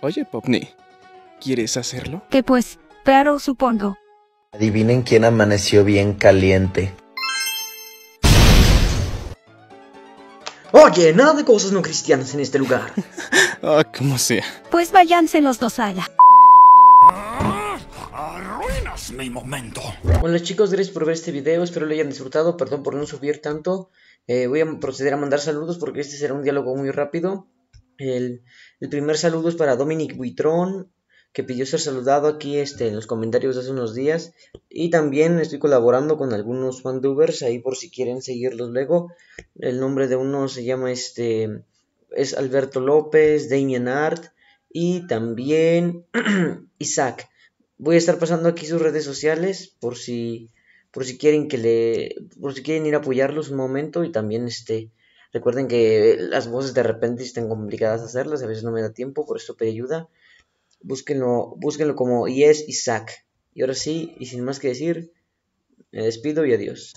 oye, Popni, ¿quieres hacerlo? Que pues, claro, supongo. Adivinen quién amaneció bien caliente. Oye, nada de cosas no cristianas en este lugar. Ah, como sea. Pues váyanse los dos a la... Arruinas mi momento. Hola chicos, gracias por ver este video. Espero lo hayan disfrutado. Perdón por no subir tanto. Eh, voy a proceder a mandar saludos porque este será un diálogo muy rápido. El, primer saludo es para Dominic Buitrón, que pidió ser saludado aquí este, en los comentarios hace unos días. Y también estoy colaborando con algunos fandubers ahí por si quieren seguirlos luego. El nombre de uno se llama este. Es Alberto López, Damien Art y también Isaac. Voy a estar pasando aquí sus redes sociales por si por si quieren que le por si quieren ir a apoyarlos un momento y también este Recuerden que eh, las voces de repente están complicadas hacerlas, a veces no me da tiempo, por eso pedí ayuda. Búsquenlo, búsquenlo como Yes Isaac. Y ahora sí, y sin más que decir, me despido y adiós.